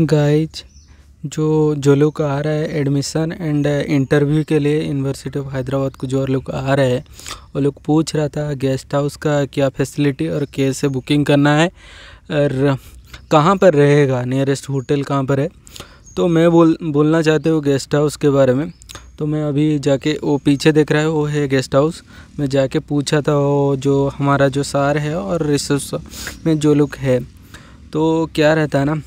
guys जो जो लोग आ रहा है एडमिशन एंड इंटरव्यू के लिए यूनिवर्सिटी ऑफ हैदराबाद को जो लोग आ रहे हैं वो लोग पूछ रहा था गेस्ट हाउस का क्या फैसिलिटी और कैसे बुकिंग करना है और कहाँ पर रहेगा नियरेस्ट होटल कहाँ पर है तो मैं बोल बोलना चाहते हूँ गेस्ट हाउस के बारे में तो मैं अभी जाके वो पीछे देख रहा है वो है गेस्ट हाउस मैं जाके पूछा था वो जो हमारा जो सार है और रिसोर्स में जो लोग है तो क्या रहता है ना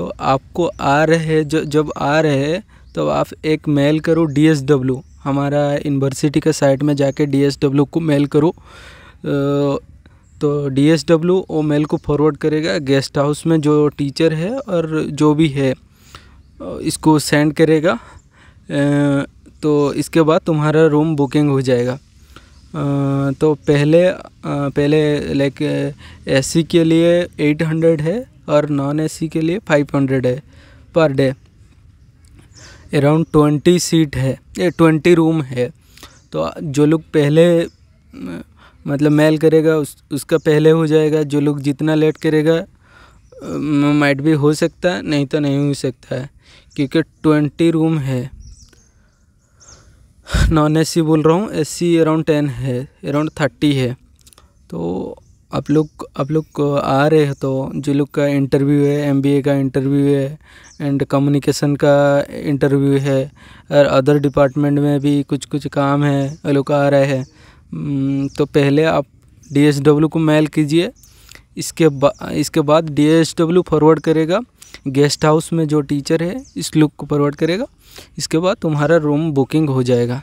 तो आपको आ रहे जो जब आ रहे तो आप एक मेल करो डी एस डब्ल्यू हमारा यूनिवर्सिटी के साइट में जाके डी एस डब्ल्यू को मेल करो तो डी एस डब्ल्यू वो मेल को फॉरवर्ड करेगा गेस्ट हाउस में जो टीचर है और जो भी है इसको सेंड करेगा तो इसके बाद तुम्हारा रूम बुकिंग हो जाएगा तो पहले पहले लाइक एसी के लिए एट हंड्रेड है और नॉन एसी के लिए फाइव हंड्रेड है per day around twenty seat है ये ट्वेंटी रूम है तो जो लोग पहले मतलब मेल करेगा उस उसका पहले हो जाएगा जो लोग जितना लेट करेगा माइट भी हो सकता है नहीं तो नहीं हो सकता है क्योंकि ट्वेंटी रूम है नॉन एसी बोल रहा हूँ एसी अराउंड टेन है अराउंड थर्टी है तो आप लोग आप लोग आ रहे हैं तो जो लोग का इंटरव्यू है एमबीए का इंटरव्यू है एंड कम्युनिकेशन का इंटरव्यू है और अदर डिपार्टमेंट में भी कुछ कुछ काम है लोग आ रहे हैं हम्म, तो पहले आप डीएसडब्ल्यू को मेल कीजिए इसके बा इसके बाद डीएसडब्ल्यू फॉरवर्ड करेगा गेस्ट हाउस में जो टीचर है इस लुक को फॉरवर्ड करेगा इसके बाद तुम्हारा रूम बुकिंग हो जाएगा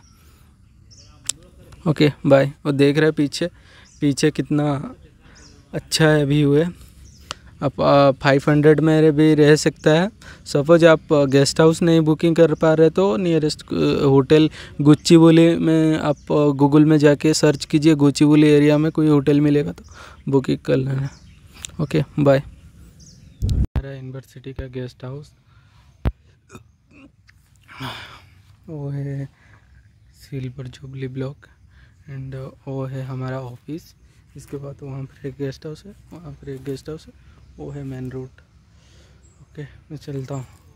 ओके बाय और देख रहे पीछे पीछे कितना अच्छा है अभी हुए आप फाइव हंड्रेड में भी रह सकता है सपोज आप गेस्ट हाउस नहीं बुकिंग कर पा रहे तो नियरेस्ट होटल गुच्ची बोली में आप गूगल में जाके सर्च कीजिए गुच्ची बोली एरिया में कोई होटल मिलेगा तो बुकिंग कर लेना ओके बाय हमारा यूनिवर्सिटी का गेस्ट हाउस वो है सिल्वर जुबली ब्लॉक एंड वो है हमारा ऑफिस इसके बाद वहाँ पर एक गेस्ट हाउस है वहाँ पर एक गेस्ट हाउस है वो है मेन रोड ओके मैं चलता हूँ